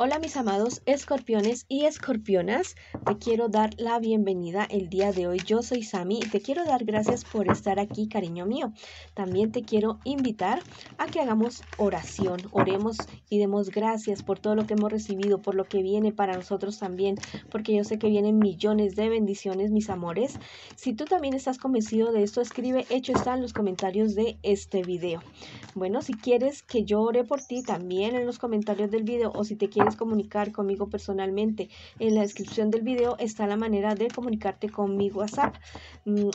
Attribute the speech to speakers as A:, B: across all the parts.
A: Hola mis amados escorpiones y escorpionas, te quiero dar la bienvenida el día de hoy. Yo soy Sami y te quiero dar gracias por estar aquí, cariño mío. También te quiero invitar a que hagamos oración, oremos y demos gracias por todo lo que hemos recibido, por lo que viene para nosotros también, porque yo sé que vienen millones de bendiciones, mis amores. Si tú también estás convencido de esto, escribe hecho está en los comentarios de este video. Bueno, si quieres que yo ore por ti, también en los comentarios del video o si te quieres comunicar conmigo personalmente. En la descripción del video está la manera de comunicarte con mi WhatsApp.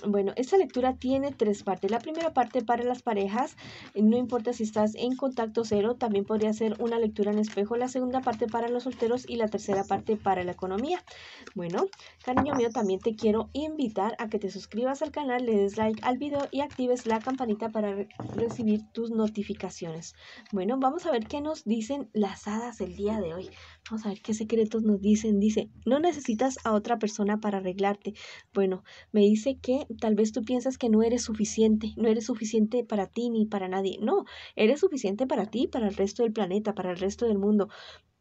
A: Bueno, esta lectura tiene tres partes. La primera parte para las parejas, no importa si estás en contacto cero, también podría ser una lectura en espejo. La segunda parte para los solteros y la tercera parte para la economía. Bueno, cariño mío, también te quiero invitar a que te suscribas al canal, le des like al video y actives la campanita para recibir tus notificaciones. Bueno, vamos a ver qué nos dicen las hadas el día de hoy. Vamos a ver qué secretos nos dicen. Dice, no necesitas a otra persona para arreglarte. Bueno, me dice que tal vez tú piensas que no eres suficiente, no eres suficiente para ti ni para nadie. No, eres suficiente para ti, para el resto del planeta, para el resto del mundo.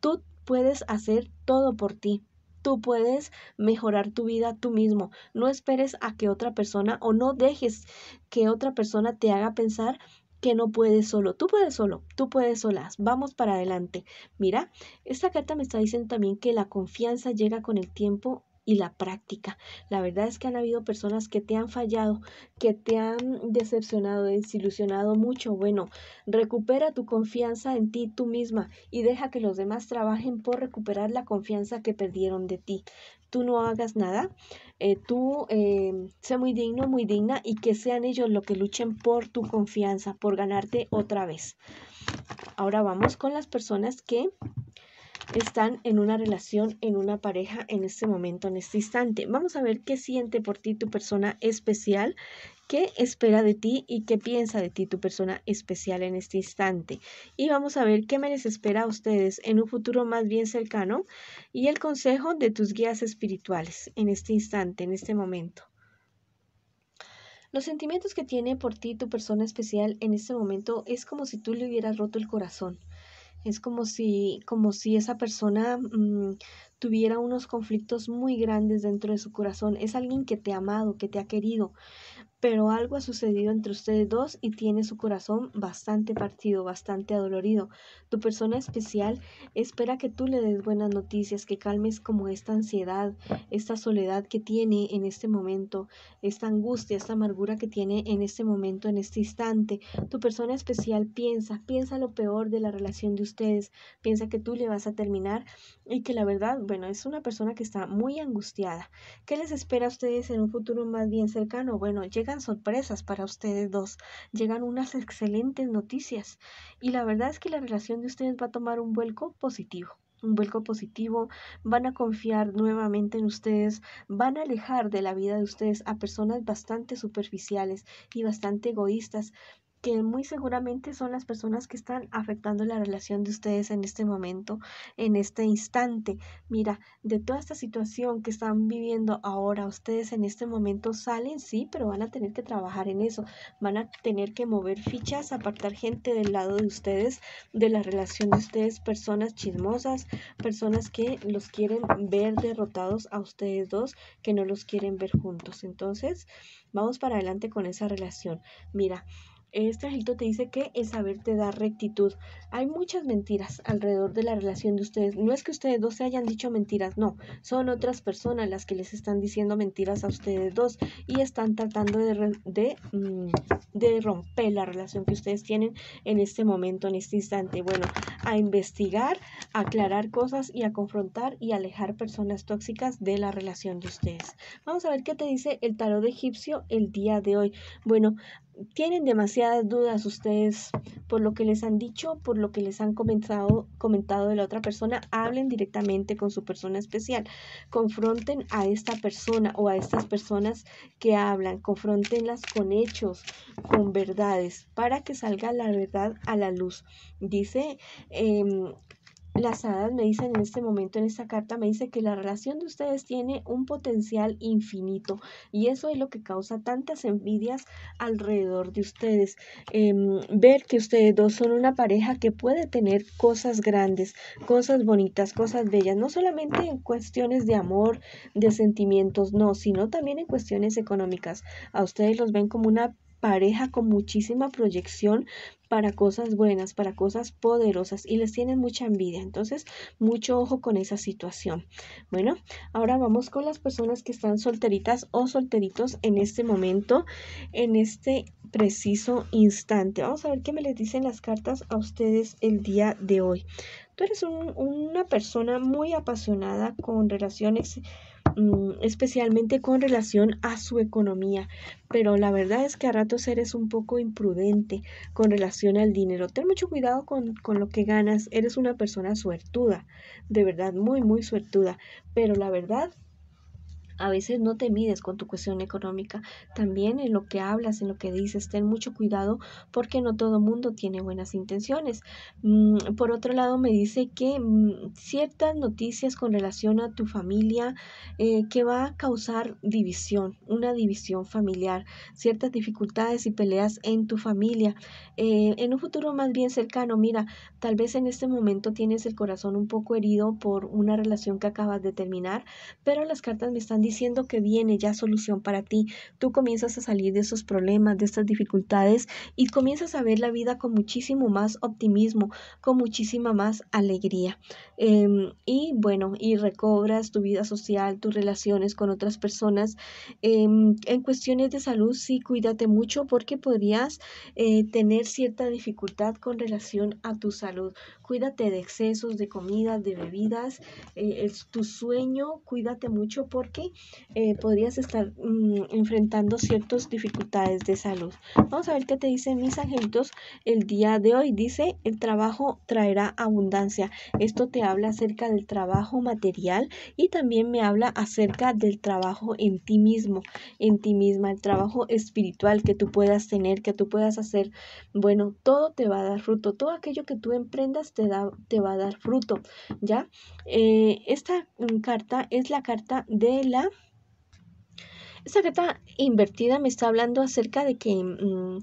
A: Tú puedes hacer todo por ti, tú puedes mejorar tu vida tú mismo. No esperes a que otra persona o no dejes que otra persona te haga pensar que no puedes solo, tú puedes solo, tú puedes solas, vamos para adelante. Mira, esta carta me está diciendo también que la confianza llega con el tiempo y la práctica. La verdad es que han habido personas que te han fallado, que te han decepcionado, desilusionado mucho. Bueno, recupera tu confianza en ti tú misma y deja que los demás trabajen por recuperar la confianza que perdieron de ti. Tú no hagas nada, eh, tú sea eh, sé muy digno, muy digna y que sean ellos los que luchen por tu confianza, por ganarte otra vez. Ahora vamos con las personas que están en una relación, en una pareja en este momento, en este instante. Vamos a ver qué siente por ti tu persona especial, qué espera de ti y qué piensa de ti tu persona especial en este instante. Y vamos a ver qué me les espera a ustedes en un futuro más bien cercano y el consejo de tus guías espirituales en este instante, en este momento. Los sentimientos que tiene por ti tu persona especial en este momento es como si tú le hubieras roto el corazón. Es como si, como si esa persona mm, tuviera unos conflictos muy grandes dentro de su corazón. Es alguien que te ha amado, que te ha querido, pero algo ha sucedido entre ustedes dos y tiene su corazón bastante partido, bastante adolorido. Tu persona especial espera que tú le des buenas noticias, que calmes como esta ansiedad, esta soledad que tiene en este momento, esta angustia, esta amargura que tiene en este momento, en este instante. Tu persona especial piensa, piensa lo peor de la relación de ustedes, piensa que tú le vas a terminar y que la verdad, bueno, es una persona que está muy angustiada. ¿Qué les espera a ustedes en un futuro más bien cercano? Bueno, llegan sorpresas para ustedes dos, llegan unas excelentes noticias y la verdad es que la relación de ustedes va a tomar un vuelco positivo un vuelco positivo, van a confiar nuevamente en ustedes, van a alejar de la vida de ustedes a personas bastante superficiales y bastante egoístas que muy seguramente son las personas que están afectando la relación de ustedes en este momento, en este instante. Mira, de toda esta situación que están viviendo ahora, ustedes en este momento salen, sí, pero van a tener que trabajar en eso, van a tener que mover fichas, apartar gente del lado de ustedes, de la relación de ustedes, personas chismosas, personas que los quieren ver derrotados a ustedes dos, que no los quieren ver juntos. Entonces, vamos para adelante con esa relación. Mira, este angelito te dice que el saber te da rectitud. Hay muchas mentiras alrededor de la relación de ustedes. No es que ustedes dos se hayan dicho mentiras, no. Son otras personas las que les están diciendo mentiras a ustedes dos y están tratando de, mm, de romper la relación que ustedes tienen en este momento, en este instante. Bueno, a investigar, a aclarar cosas y a confrontar y alejar personas tóxicas de la relación de ustedes. Vamos a ver qué te dice el tarot egipcio el día de hoy. Bueno, tienen demasiadas dudas ustedes por lo que les han dicho, por lo que les han comentado, comentado de la otra persona, hablen directamente con su persona especial, confronten a esta persona o a estas personas que hablan, confrontenlas con hechos, con verdades, para que salga la verdad a la luz. Dice em, las hadas me dicen en este momento, en esta carta, me dice que la relación de ustedes tiene un potencial infinito y eso es lo que causa tantas envidias alrededor de ustedes. Em, ver que ustedes dos son una pareja que puede tener cosas grandes, cosas bonitas, cosas bellas, no solamente en cuestiones de amor, de sentimientos, no, sino también en cuestiones económicas. A ustedes los ven como una pareja con muchísima proyección para cosas buenas, para cosas poderosas y les tienen mucha envidia. Entonces, mucho ojo con esa situación. Bueno, ahora vamos con las personas que están solteritas o solteritos en este momento, en este preciso instante. Vamos a ver qué me les dicen las cartas a ustedes el día de hoy. Tú eres una persona muy apasionada con relaciones Mm, especialmente con relación a su economía. Pero la verdad es que a ratos eres un poco imprudente con relación al dinero. Ten mucho cuidado con, con lo que ganas. Eres una persona suertuda, de verdad, muy, muy suertuda. Pero la verdad a veces no te mides con tu cuestión económica. También en lo que hablas, en lo que dices, ten mucho cuidado porque no todo mundo tiene buenas intenciones. Mm, por otro lado, me dice que mm, ciertas noticias con relación a tu familia eh, que va a causar división, una división familiar, ciertas dificultades y peleas en tu familia. Eh, en un futuro más bien cercano, mira, tal vez en este momento tienes el corazón un poco herido por una relación que acabas de terminar, pero las cartas me están diciendo que viene ya solución para ti. Tú comienzas a salir de esos problemas, de estas dificultades y comienzas a ver la vida con muchísimo más optimismo, con muchísima más alegría. Em, y bueno, y recobras tu vida social, tus relaciones con otras personas. Em, en cuestiones de salud, sí, cuídate mucho porque podrías eh, tener cierta dificultad con relación a tu salud. Cuídate de excesos, de comida, de bebidas, eh, es tu sueño, cuídate mucho porque eh, podrías estar mm, enfrentando ciertas dificultades de salud. Vamos a ver qué te dicen mis angelitos el día de hoy. Dice, el trabajo traerá abundancia. Esto te habla acerca del trabajo material y también me habla acerca del trabajo en ti mismo, en ti misma, el trabajo espiritual que tú puedas tener, que tú puedas hacer. Bueno, todo te va a dar fruto, todo aquello que tú emprendas te, te va a dar fruto, ¿ya? Eh, esta mm, carta es la carta de la esta carta invertida me está hablando acerca de que, mm,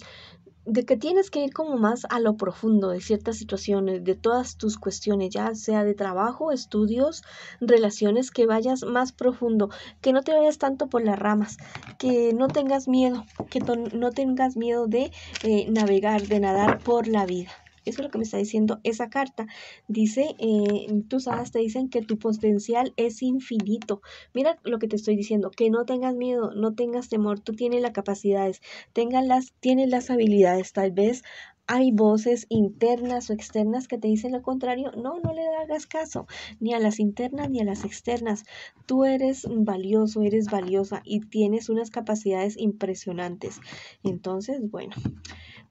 A: de que tienes que ir como más a lo profundo de ciertas situaciones, de todas tus cuestiones, ya sea de trabajo, estudios, relaciones, que vayas más profundo, que no te vayas tanto por las ramas, que no tengas miedo, que no tengas miedo de eh, navegar, de nadar por la vida. Eso es lo que me está diciendo esa carta. Dice, eh, tus hadas te dicen que tu potencial es infinito. Mira lo que te estoy diciendo, que no tengas miedo, no tengas temor, tú tienes las capacidades, las, tienes las habilidades, tal vez hay voces internas o externas que te dicen lo contrario, no, no le hagas caso, ni a las internas ni a las externas. Tú eres valioso, eres valiosa y tienes unas capacidades impresionantes. Entonces, bueno.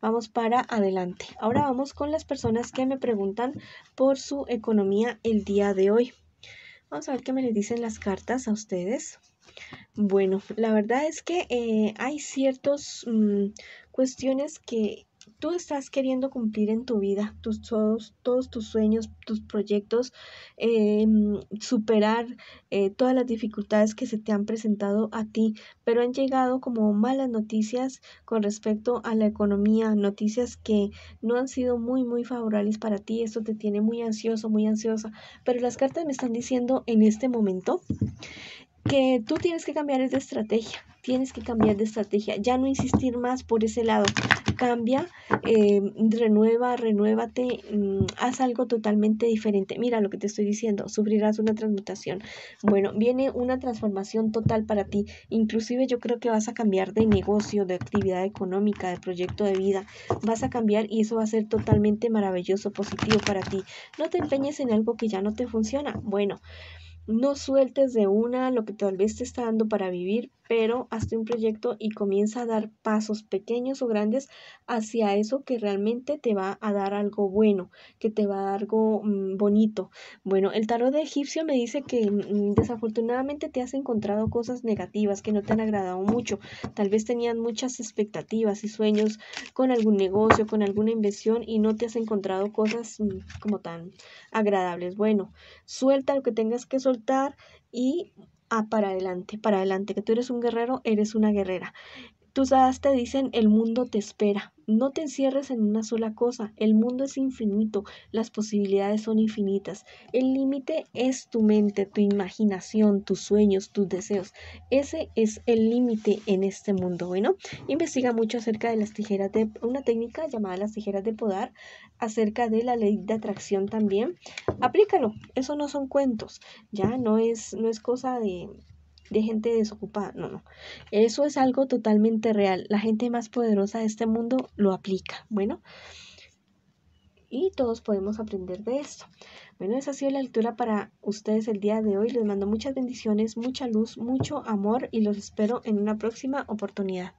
A: Vamos para adelante. Ahora vamos con las personas que me preguntan por su economía el día de hoy. Vamos a ver qué me les dicen las cartas a ustedes. Bueno, la verdad es que eh, hay ciertas mm, cuestiones que tú estás queriendo cumplir en tu vida, tus, todos, todos tus sueños, tus proyectos, eh, superar eh, todas las dificultades que se te han presentado a ti, pero han llegado como malas noticias con respecto a la economía, noticias que no han sido muy, muy favorables para ti, esto te tiene muy ansioso, muy ansiosa, pero las cartas me están diciendo en este momento que tú tienes que cambiar de estrategia, tienes que cambiar de estrategia, ya no insistir más por ese lado, cambia, eh, renueva, renuévate, mm, haz algo totalmente diferente. Mira lo que te estoy diciendo, sufrirás una transmutación. Bueno, viene una transformación total para ti, inclusive yo creo que vas a cambiar de negocio, de actividad económica, de proyecto de vida, vas a cambiar y eso va a ser totalmente maravilloso, positivo para ti. No te empeñes en algo que ya no te funciona. Bueno, no sueltes de una lo que tal vez te está dando para vivir, pero hazte un proyecto y comienza a dar pasos pequeños o grandes hacia eso que realmente te va a dar algo bueno, que te va a dar algo mm, bonito. Bueno, el tarot de egipcio me dice que mm, desafortunadamente te has encontrado cosas negativas que no te han agradado mucho. Tal vez tenían muchas expectativas y sueños con algún negocio, con alguna inversión y no te has encontrado cosas mm, como tan agradables. Bueno, suelta lo que tengas que soltar y a ah, para adelante, para adelante, que tú eres un guerrero, eres una guerrera. Tus hadas te dicen el mundo te espera. No te encierres en una sola cosa. El mundo es infinito, las posibilidades son infinitas. El límite es tu mente, tu imaginación, tus sueños, tus deseos. Ese es el límite en este mundo. Bueno, investiga mucho acerca de las tijeras de una técnica llamada las tijeras de podar, acerca de la ley de atracción también. Aplícalo. Eso no son cuentos. Ya no es no es cosa de de gente desocupada. No, no. Eso es algo totalmente real. La gente más poderosa de este mundo lo aplica. Bueno. Y todos podemos aprender de esto. Bueno, esa ha sido la lectura para ustedes el día de hoy. Les mando muchas bendiciones, mucha luz, mucho amor y los espero en una próxima oportunidad.